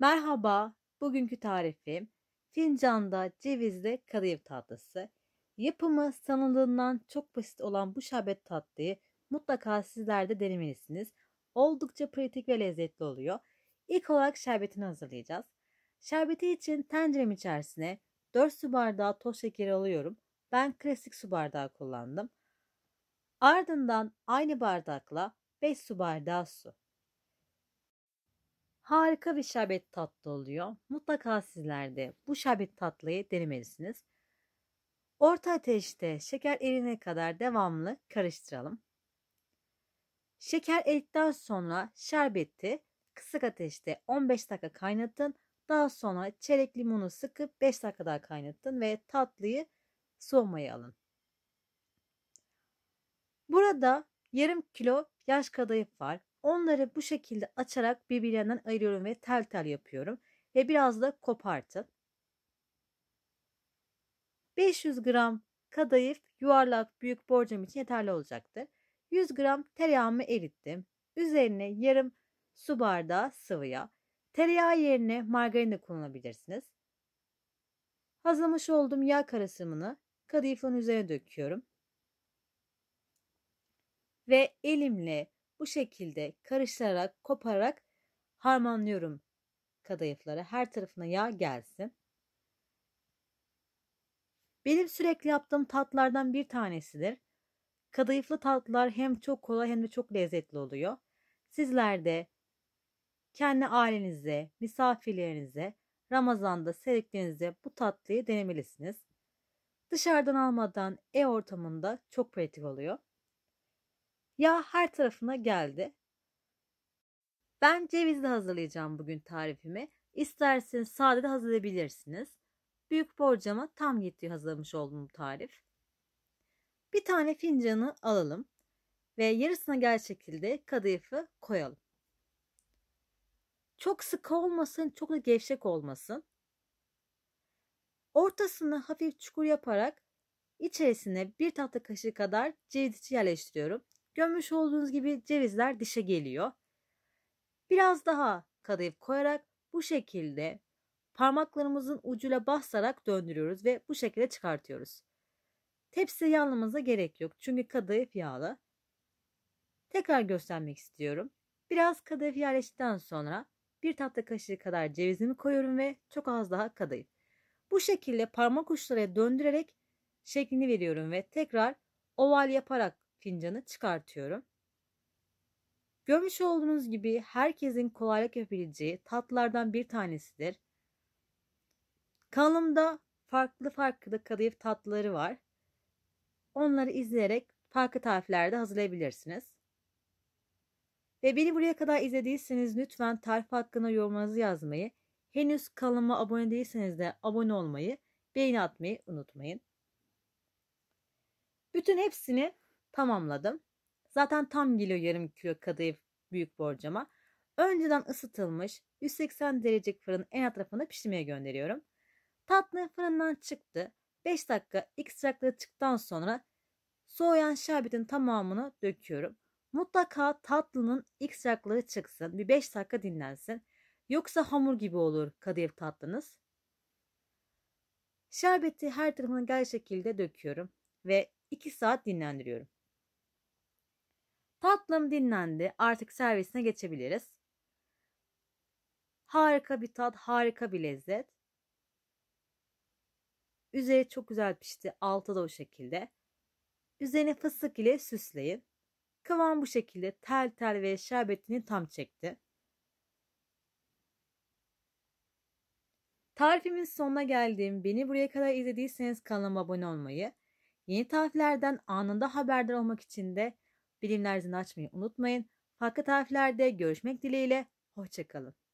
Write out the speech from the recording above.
Merhaba, bugünkü tarifim fincanda cevizli kadayıf tatlısı. Yapımı sanıldığından çok basit olan bu şerbet tatlıyı mutlaka sizler de denemelisiniz. Oldukça pratik ve lezzetli oluyor. İlk olarak şerbetini hazırlayacağız. Şerbeti için tencerem içerisine 4 su bardağı toz şekeri alıyorum. Ben klasik su bardağı kullandım. Ardından aynı bardakla 5 su bardağı su. Harika bir şerbet tatlı oluyor. Mutlaka sizler de bu şerbet tatlıyı denemelisiniz. Orta ateşte şeker erine kadar devamlı karıştıralım. Şeker eridikten sonra şerbeti kısık ateşte 15 dakika kaynatın. Daha sonra çeyrek limonu sıkıp 5 dakika daha kaynatın ve tatlıyı soğumaya alın. Burada yarım kilo yaş kadayıf var. Onları bu şekilde açarak birbirinden ayırıyorum ve tel tel yapıyorum. Ve biraz da kopartın. 500 gram kadayıf yuvarlak büyük borcam için yeterli olacaktır. 100 gram tereyağımı erittim. Üzerine yarım su bardağı sıvı yağ. Tereyağı yerine margarin de kullanabilirsiniz. Hazırlamış olduğum yağ karışımını kadayıfın üzerine döküyorum. Ve elimle bu şekilde karıştırarak, kopararak harmanlıyorum kadayıfları. Her tarafına yağ gelsin. Benim sürekli yaptığım tatlardan bir tanesidir. Kadayıflı tatlılar hem çok kolay hem de çok lezzetli oluyor. Sizler de kendi ailenize, misafirlerinize, Ramazan'da sevdiklerinizle bu tatlıyı denemelisiniz. Dışarıdan almadan ev ortamında çok pratik oluyor. Yağ her tarafına geldi. Ben cevizli hazırlayacağım bugün tarifimi. İsterseniz sade de hazırlayabilirsiniz. Büyük borcama tam yettiği hazırlamış olduğum tarif. Bir tane fincanı alalım ve yarısına gel şekilde kadayıfı koyalım. Çok sıkı olmasın, çok da gevşek olmasın. Ortasını hafif çukur yaparak içerisine bir tatlı kaşığı kadar ceviz içi yerleştiriyorum. Görmüş olduğunuz gibi cevizler dişe geliyor. Biraz daha kadayıf koyarak bu şekilde parmaklarımızın ucuyla basarak döndürüyoruz ve bu şekilde çıkartıyoruz. Tepsi yağlamamıza gerek yok çünkü kadayıf yağlı. Tekrar göstermek istiyorum. Biraz kadayıf yerleştikten sonra bir tatlı kaşığı kadar cevizimi koyuyorum ve çok az daha kadayıf. Bu şekilde parmak uçlarına döndürerek şeklini veriyorum ve tekrar oval yaparak fincanı çıkartıyorum. Görmüş olduğunuz gibi herkesin kolaylık yapabileceği tatlardan bir tanesidir. Kanalımda farklı farklı kadayıf tatlıları var. Onları izleyerek farklı tariflerde hazırlayabilirsiniz. Ve beni buraya kadar izlediyseniz lütfen tarif hakkında yorumlarınızı yazmayı, henüz kanalıma abone değilseniz de abone olmayı, beğeni atmayı unutmayın. Bütün hepsini tamamladım. Zaten tam geliyor yarım kilo kadayıf büyük borcama. Önceden ısıtılmış 180 derece fırın en etrafında pişirmeye gönderiyorum. Tatlı fırından çıktı. 5 dakika ilk sıcaklığı çıktıktan sonra soğuyan şerbetin tamamını döküyorum. Mutlaka tatlının ilk sıcaklığı çıksın. Bir 5 dakika dinlensin. Yoksa hamur gibi olur kadayıf tatlınız. Şerbeti her tarafına gel şekilde döküyorum ve 2 saat dinlendiriyorum. Tatlım dinlendi. Artık servisine geçebiliriz. Harika bir tat, harika bir lezzet. Üzeri çok güzel pişti. Altı da o şekilde. Üzerine fıstık ile süsleyin. Kıvam bu şekilde tel tel ve şerbetini tam çekti. Tarifimin sonuna geldim. Beni buraya kadar izlediyseniz kanalıma abone olmayı, yeni tariflerden anında haberdar olmak için de Bilimler açmayı unutmayın. Farklı tariflerde görüşmek dileğiyle. Hoşçakalın.